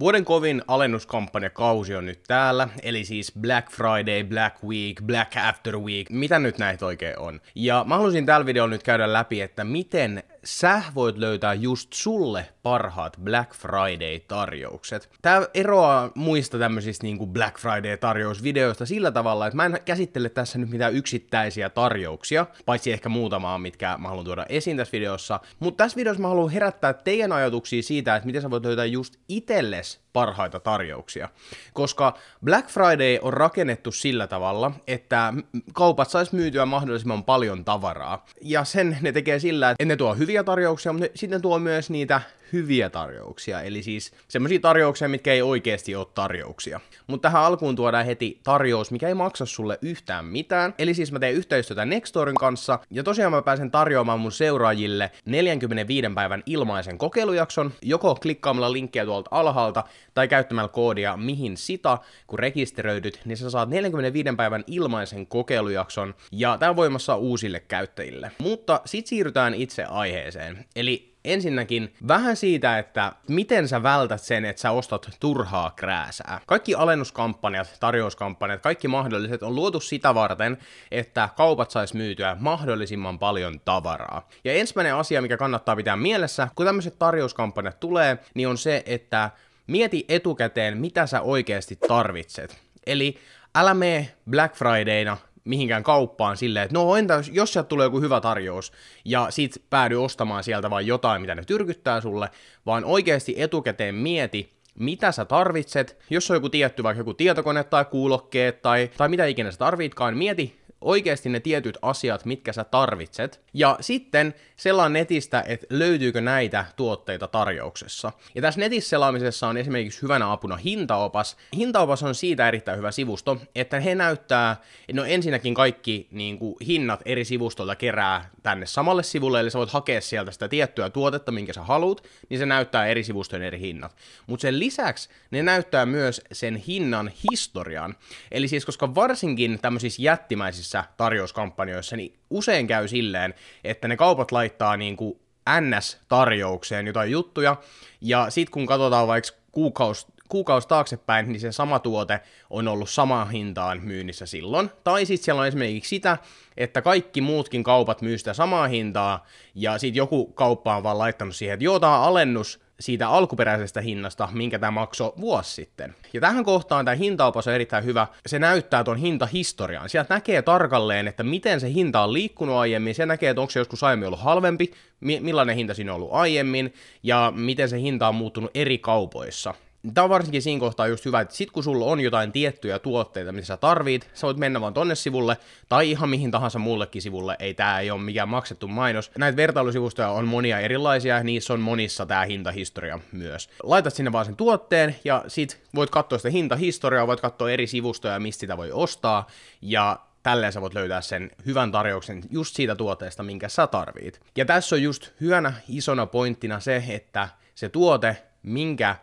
Vuoden kovin alennuskampanjakausi on nyt täällä, eli siis Black Friday, Black Week, Black After Week, mitä nyt näitä oikein on. Ja mä haluaisin tällä videolla nyt käydä läpi, että miten sä voit löytää just sulle parhaat Black Friday-tarjoukset. Tää eroaa muista tämmöisistä niinku Black Friday-tarjousvideoista sillä tavalla, että mä en käsittele tässä nyt mitään yksittäisiä tarjouksia, paitsi ehkä muutamaa, mitkä mä haluan tuoda esiin tässä videossa. Mutta tässä videossa mä haluan herättää teidän ajatuksia siitä, että miten sä voit löytää just itelles parhaita tarjouksia. Koska Black Friday on rakennettu sillä tavalla, että kaupat sais myytyä mahdollisimman paljon tavaraa. Ja sen ne tekee sillä, että ne tuo hyvin hyviä tarjouksia, mutta sitten tuo myös niitä hyviä tarjouksia, eli siis semmoisia tarjouksia, mitkä ei oikeasti ole tarjouksia. Mutta tähän alkuun tuodaan heti tarjous, mikä ei maksa sulle yhtään mitään, eli siis mä teen yhteistyötä Nextorin kanssa, ja tosiaan mä pääsen tarjoamaan mun seuraajille 45 päivän ilmaisen kokeilujakson, joko klikkaamalla linkkiä tuolta alhaalta, tai käyttämällä koodia mihin sitä, kun rekisteröidyt, niin sä saat 45 päivän ilmaisen kokeilujakson, ja tää on voimassa uusille käyttäjille. Mutta sit siirrytään itse aiheeseen, eli Ensinnäkin vähän siitä, että miten sä vältät sen, että sä ostat turhaa krääsää. Kaikki alennuskampanjat, tarjouskampanjat, kaikki mahdolliset on luotu sitä varten, että kaupat sais myytyä mahdollisimman paljon tavaraa. Ja ensimmäinen asia, mikä kannattaa pitää mielessä, kun tämmöiset tarjouskampanjat tulee, niin on se, että mieti etukäteen, mitä sä oikeasti tarvitset. Eli älä mene Black Fridayna mihinkään kauppaan silleen, että no entä jos sieltä tulee joku hyvä tarjous, ja sit päädy ostamaan sieltä vain jotain, mitä ne tyrkyttää sulle, vaan oikeasti etukäteen mieti, mitä sä tarvitset, jos on joku tietty vaikka joku tietokone tai kuulokkeet tai, tai mitä ikinä sä tarvitkaan, mieti oikeasti ne tietyt asiat, mitkä sä tarvitset. Ja sitten selaa netistä, että löytyykö näitä tuotteita tarjouksessa. Ja tässä selaamisessa on esimerkiksi hyvänä apuna hintaopas. Hintaopas on siitä erittäin hyvä sivusto, että he näyttää, no ensinnäkin kaikki niin kuin, hinnat eri sivustolta kerää tänne samalle sivulle, eli sä voit hakea sieltä sitä tiettyä tuotetta, minkä sä haluat, niin se näyttää eri sivustojen eri hinnat. Mutta sen lisäksi ne näyttää myös sen hinnan historian. Eli siis koska varsinkin tämmöisissä jättimäisissä näissä tarjouskampanjoissa, niin usein käy silleen, että ne kaupat laittaa niin kuin NS-tarjoukseen jotain juttuja, ja sitten kun katsotaan vaikka kuukaus, kuukausi taaksepäin, niin se sama tuote on ollut samaan hintaan myynnissä silloin. Tai sitten siellä on esimerkiksi sitä, että kaikki muutkin kaupat myy sitä samaa hintaa, ja sitten joku kauppa on vaan laittanut siihen, että joo, tämä on alennus, siitä alkuperäisestä hinnasta, minkä tämä maksoi vuosi sitten. Ja tähän kohtaan tämä hintaopas on erittäin hyvä. Se näyttää tuon hintahistorian. Sieltä näkee tarkalleen, että miten se hinta on liikkunut aiemmin. Se näkee, että onko se joskus aiemmin ollut halvempi, millainen hinta siinä on ollut aiemmin, ja miten se hinta on muuttunut eri kaupoissa. Tämä on varsinkin siinä kohtaa just hyvä, että sit kun sulla on jotain tiettyjä tuotteita, mitä sä tarvit, sä voit mennä vaan tonne sivulle tai ihan mihin tahansa muullekin sivulle. Ei tää ei ole mikään maksettu mainos. Näitä vertailusivustoja on monia erilaisia, niissä on monissa tää hintahistoria myös. Laitat sinne vaan sen tuotteen ja sit voit katsoa sitä hintahistoriaa, voit katsoa eri sivustoja, mistä sitä voi ostaa ja tälleen sä voit löytää sen hyvän tarjouksen just siitä tuotteesta, minkä sä tarvit. Ja tässä on just hyvänä isona pointtina se, että se tuote, minkä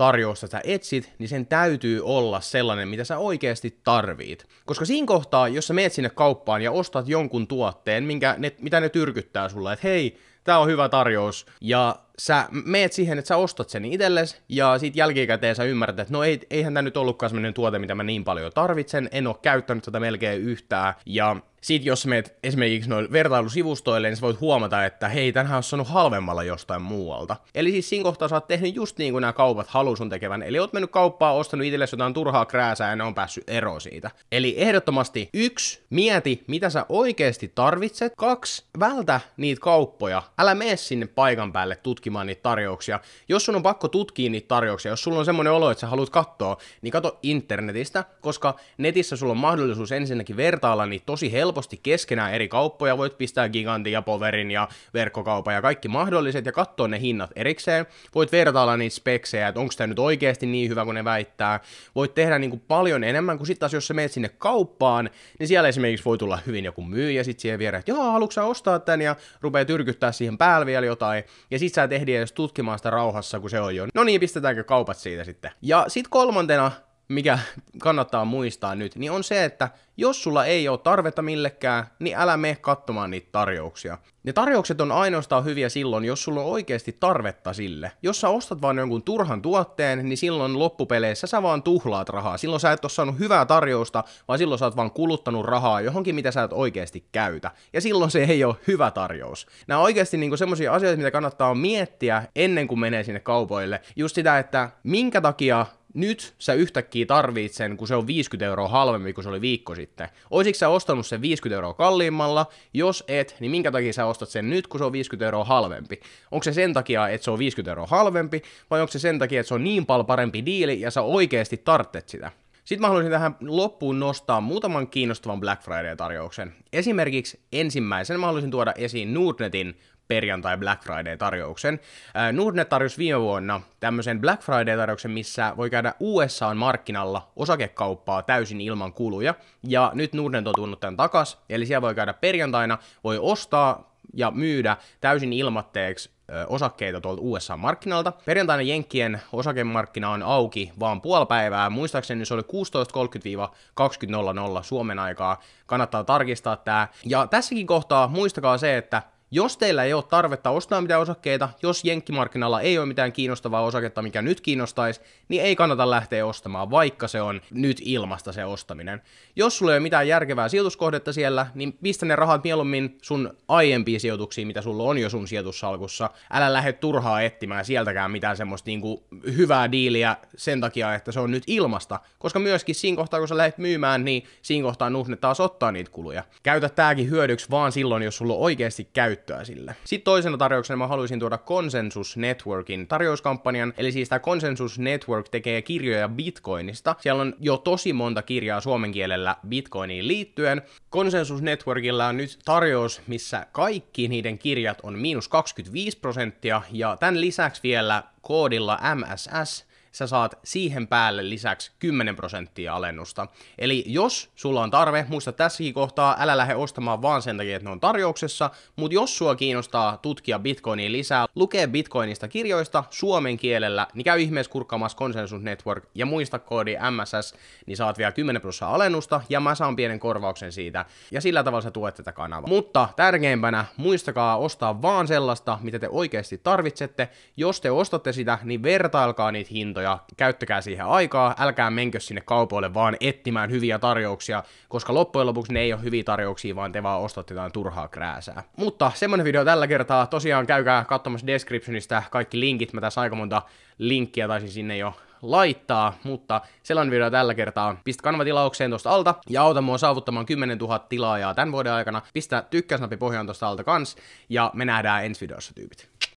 tarjousta sä etsit, niin sen täytyy olla sellainen, mitä sä oikeasti tarvit. Koska siinä kohtaa, jos sä meet sinne kauppaan ja ostat jonkun tuotteen, minkä ne, mitä ne tyrkyttää sulle, että hei, tää on hyvä tarjous, ja sä meet siihen, että sä ostat sen itsellesi, ja sit jälkikäteen sä ymmärrät, että no ei, eihän tämä nyt ollutkaan sellainen tuote, mitä mä niin paljon tarvitsen, en oo käyttänyt tätä melkein yhtään, ja sit jos meet esimerkiksi noille vertailusivustoille, niin sä voit huomata, että hei, tänhän on saanut halvemmalla jostain muualta. Eli siis siinä kohtaa sä oot tehnyt just niin kuin nämä kaupat haluaa sun tekevän. Eli oot mennyt kauppaan, ostanut itsellesi jotain turhaa krääsää ja ne on päässyt ero siitä. Eli ehdottomasti yksi, mieti mitä sä oikeasti tarvitset. Kaksi, vältä niitä kauppoja. Älä mene sinne paikan päälle tutkimaan tutkimaan niitä tarjouksia. Jos sun on pakko tutkia niitä tarjouksia, jos sulla on semmoinen olo, että sä haluat katsoa, niin kato internetistä, koska netissä sulla on mahdollisuus ensinnäkin vertailla niitä tosi helposti keskenään eri kauppoja, voit pistää Gigantin ja Poverin ja verkkokaupan ja kaikki mahdolliset ja katsoa ne hinnat erikseen. Voit vertailla niitä speksejä, että onko tämä nyt oikeasti niin hyvä kuin ne väittää. Voit tehdä niin kuin paljon enemmän kuin sitten taas, jos sä menet sinne kauppaan, niin siellä esimerkiksi voi tulla hyvin joku myyjä sitten siihen viereen, että joo, haluatko ostaa tämän ja rupeaa tyrkyttää siihen päälle vielä jotain. Ja sit sä et ehdi edes tutkimaan sitä rauhassa, kun se on jo. No niin, pistetäänkö kaupat siitä sitten. Ja sit kolmantena mikä kannattaa muistaa nyt, niin on se, että jos sulla ei ole tarvetta millekään, niin älä mene katsomaan niitä tarjouksia. Ne tarjoukset on ainoastaan hyviä silloin, jos sulla on oikeasti tarvetta sille. Jos sä ostat vaan jonkun turhan tuotteen, niin silloin loppupeleissä sä vaan tuhlaat rahaa. Silloin sä et ole saanut hyvää tarjousta, vaan silloin sä oot vaan kuluttanut rahaa johonkin, mitä sä et oikeasti käytä. Ja silloin se ei ole hyvä tarjous. Nämä on oikeasti niinku semmoisia asioita, mitä kannattaa miettiä ennen kuin menee sinne kaupoille. Just sitä, että minkä takia nyt sä yhtäkkiä tarvit sen, kun se on 50 euroa halvemmin kuin se oli viikko sitten. Oisitko sä ostanut sen 50 euroa kalliimmalla? Jos et, niin minkä takia sä ostat sen nyt, kun se on 50 euroa halvempi? Onko se sen takia, että se on 50 euroa halvempi, vai onko se sen takia, että se on niin paljon parempi diili ja sä oikeasti tarttet sitä? Sitten mä haluaisin tähän loppuun nostaa muutaman kiinnostavan Black Friday-tarjouksen. Esimerkiksi ensimmäisen mä haluaisin tuoda esiin Nordnetin perjantai Black Friday-tarjouksen. Äh, Nordnet tarjosi viime vuonna tämmöisen Black Friday-tarjouksen, missä voi käydä USA-markkinalla osakekauppaa täysin ilman kuluja, ja nyt Nordnet on tuonut tämän takas, eli siellä voi käydä perjantaina, voi ostaa ja myydä täysin ilmatteeksi osakkeita tuolta USA-markkinalta. Perjantaina Jenkkien osakemarkkina on auki vaan puoli päivää. Muistaakseni se oli 16.30-20.00 Suomen aikaa. Kannattaa tarkistaa tämä. Ja tässäkin kohtaa muistakaa se, että jos teillä ei ole tarvetta ostaa mitään osakkeita, jos jenkkimarkkinalla ei ole mitään kiinnostavaa osaketta, mikä nyt kiinnostaisi, niin ei kannata lähteä ostamaan, vaikka se on nyt ilmasta se ostaminen. Jos sulla ei ole mitään järkevää sijoituskohdetta siellä, niin pistä ne rahat mieluummin sun aiempiin sijoituksiin, mitä sulla on jo sun sijoitussalkussa. Älä lähde turhaa etsimään sieltäkään mitään semmoista niinku hyvää diiliä sen takia, että se on nyt ilmasta, koska myöskin siinä kohtaa, kun sä lähdet myymään, niin siinä kohtaa nuhne taas ottaa niitä kuluja. Käytä tääkin hyödyksi vaan silloin, jos sulla on oikeasti käyt käyttöä sille. Sitten toisena tarjouksena mä haluaisin tuoda Consensus Networkin tarjouskampanjan, eli siis tämä Consensus Network tekee kirjoja Bitcoinista. Siellä on jo tosi monta kirjaa suomen kielellä Bitcoiniin liittyen. Consensus Networkilla on nyt tarjous, missä kaikki niiden kirjat on miinus 25 prosenttia, ja tämän lisäksi vielä koodilla MSS sä saat siihen päälle lisäksi 10 prosenttia alennusta. Eli jos sulla on tarve, muista tässäkin kohtaa, älä lähde ostamaan vaan sen takia, että ne on tarjouksessa, mutta jos sua kiinnostaa tutkia Bitcoinia lisää, lukee Bitcoinista kirjoista suomen kielellä, niin käy ihmeessä kurkkaamassa Consensus Network ja muista koodi MSS, niin saat vielä 10 prosenttia alennusta ja mä saan pienen korvauksen siitä ja sillä tavalla sä tuet tätä kanavaa. Mutta tärkeimpänä muistakaa ostaa vaan sellaista, mitä te oikeasti tarvitsette. Jos te ostatte sitä, niin vertailkaa niitä hintoja hintoja, käyttäkää siihen aikaa, älkää menkö sinne kaupoille vaan etsimään hyviä tarjouksia, koska loppujen lopuksi ne ei ole hyviä tarjouksia, vaan te vaan ostatte jotain turhaa krääsää. Mutta semmonen video tällä kertaa, tosiaan käykää katsomassa descriptionista kaikki linkit, mä tässä aika monta linkkiä taisin sinne jo laittaa, mutta sellainen video tällä kertaa. Pistä kanava tilaukseen tuosta alta ja auta mua saavuttamaan 10 000 tilaajaa tämän vuoden aikana. Pistä tykkäsnappi pohjaan tuosta alta kans ja me nähdään ensi videossa tyypit.